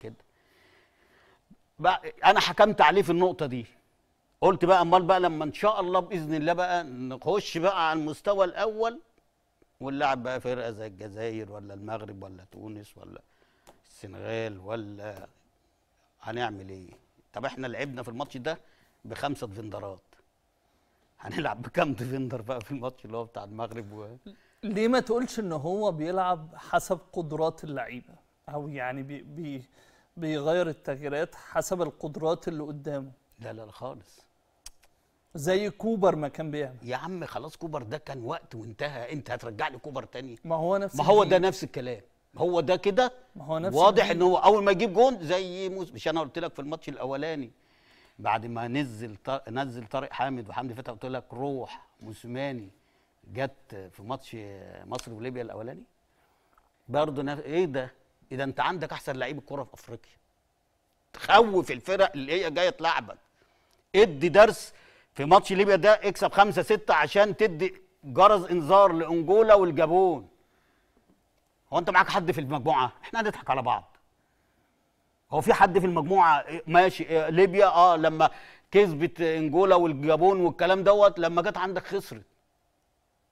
كده بقى انا حكمت عليه في النقطه دي قلت بقى امال بقى لما ان شاء الله باذن الله بقى نخش بقى على المستوى الاول واللاعب بقى فرقه زي الجزائر ولا المغرب ولا تونس ولا السنغال ولا هنعمل ايه طب احنا لعبنا في الماتش ده بخمسه ديفندرات هنلعب بكام ديفندر بقى في الماتش اللي هو بتاع المغرب و... ليه ما تقولش ان هو بيلعب حسب قدرات اللعيبه او يعني بي بي بيغير التغييرات حسب القدرات اللي قدامه لا لا خالص زي كوبر ما كان بيعمل يا عم خلاص كوبر ده كان وقت وانتهى انت هترجع لي كوبر تاني ما هو نفس ما هو ده نفس الكلام هو ده كده ما هو نفس واضح ان هو اول ما يجيب جون زي موسى مش انا قلت لك في الماتش الاولاني بعد ما نزل طارق نزل طارق حامد وحمدي فتحي قلت لك روح موسيماني جت في ماتش مصر وليبيا الاولاني برضه نف... ايه ده اذا انت عندك احسن لعيب الكره في افريقيا تخوف الفرق اللي هي جايه تلعبك ادي درس في ماتش ليبيا ده اكسب خمسة ستة عشان تدي جرس انذار لانجولا والجابون هو انت معاك حد في المجموعه احنا هنضحك على بعض هو في حد في المجموعه ماشي ليبيا اه لما كسبت انجولا والجابون والكلام دوت لما جت عندك خسرت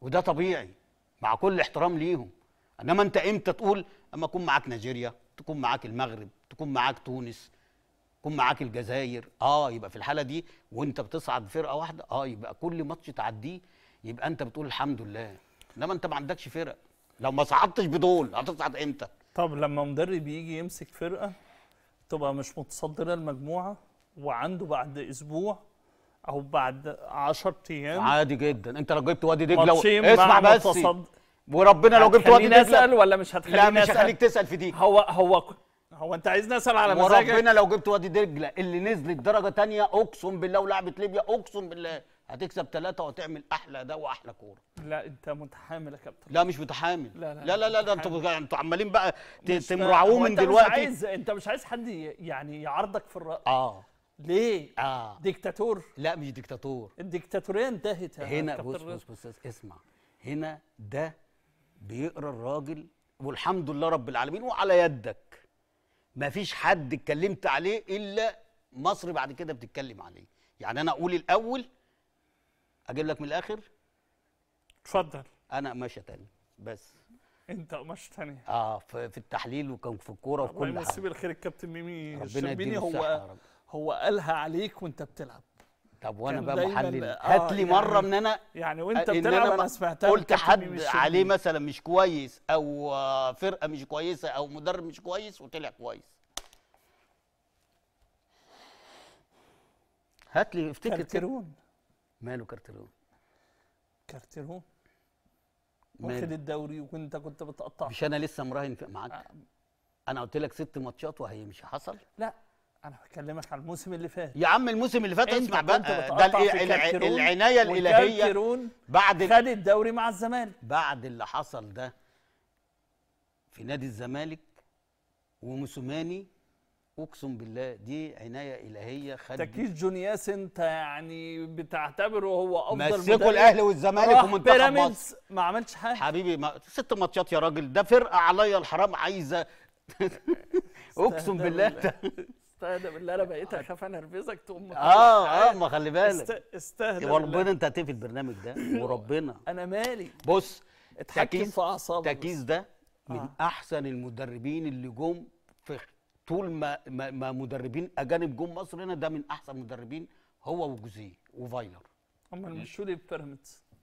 وده طبيعي مع كل احترام ليهم انما انت امتى تقول اما اكون معاك نيجيريا تكون معاك المغرب تكون معاك تونس تكون معاك الجزائر اه يبقى في الحاله دي وانت بتصعد فرقه واحده اه يبقى كل ماتش تعديه يبقى انت بتقول الحمد لله انما انت ما عندكش فرق لو ما صعدتش بدول هتصعد امتى طب لما مدرب يجي يمسك فرقه تبقى مش متصدره المجموعه وعنده بعد اسبوع او بعد 10 ايام عادي جدا انت لو جبت وادي دجله اسمع بس وربنا لو جبت واد اسال ولا مش هتخليني لا مش هخليك تسال في دي هو هو هو انت عايزني اسال على مزاجك وربنا لو جبت وادي دجله اللي نزلت درجه تانية اقسم بالله ولعبت ليبيا اقسم بالله هتكسب ثلاثة وتعمل احلى ده واحلى كوره لا انت متحامل يا كابتن لا مش متحامل لا لا لا, لا, انتوا انتوا عمالين بقى تمرعوه من دلوقتي انت مش عايز انت مش عايز حد يعني يعارضك في الراي اه ليه؟ اه ديكتاتور لا مش ديكتاتور الديكتاتوريه انتهت هنا بص بص بص اسمع هنا ده بيقرا الراجل والحمد لله رب العالمين وعلى يدك مفيش حد اتكلمت عليه الا مصر بعد كده بتتكلم عليه يعني انا اقول الاول اجيب لك من الاخر اتفضل انا قماشه تاني بس انت قماشه تاني اه في التحليل وكان في الكوره وكل حاجه ربنا يمسيه بالخير الكابتن ميمي الشربيني هو هو قالها عليك وانت بتلعب طب وانا بقى محلل هات آه، لي يعني مره ان انا يعني وانت إن بتلعب انا, أنا سمعتها قلت حد عليه مثلا مش كويس او فرقه مش كويسه او مدرب مش كويس وطلع كويس هات لي افتكر كارتيرون ماله كارتيرون كارتيرون واخد الدوري وانت كنت بتقطع مش انا لسه مراهن معاك آه. انا قلت لك ست ماتشات وهي مش حصل لا انا بكلمك على الموسم اللي فات يا عم الموسم اللي فات اسمع بقى آه، ده العنايه الالهيه بعد خد الدوري مع الزمالك بعد اللي حصل ده في نادي الزمالك وموسوماني اقسم بالله دي عنايه الهيه خد تكيس جون انت يعني بتعتبره هو افضل مسكوا الاهلي والزمالك ومنتخب مصر ما عملش حاجه حبيبي ما ست ماتشات يا راجل ده فرقه عليا الحرام عايزه اقسم بالله استهدى بالله انا بقيت آه. اخاف انرفزك تقوم اه اه ما خلي بالك استهدى وربنا انت هتقفل البرنامج ده وربنا انا مالي بص اتحكم في اعصابك تكيس ده من آه. احسن المدربين اللي جم في طول ما, ما, ما مدربين اجانب جم مصر هنا ده من احسن مدربين هو وجوزيه وفايلر امال مش شو دي بيراميدز